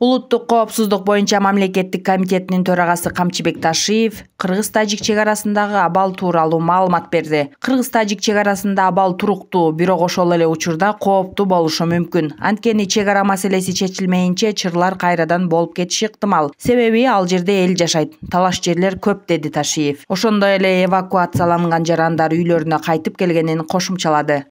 улуттук коопсуздук боюнча мамлекеттик комитетинин төрагасы камчыбек ташиев кыргыз тажик чек арасындагы абал тууралуу маалымат берди кыргыз тажик чек арасында абал туруктуу бирок ошол эле учурда кооптуу болушу мүмкүн анткени чек ара маселеси чечилмейинче чырлар кайрадан болуп кетиши ыктымал себеби ал жерде эл жашайт талаш жерлер көп деди ташиев ошондой эле эвакуацияланган жарандар үйлөрүнө кайтып келгенин кошумчалады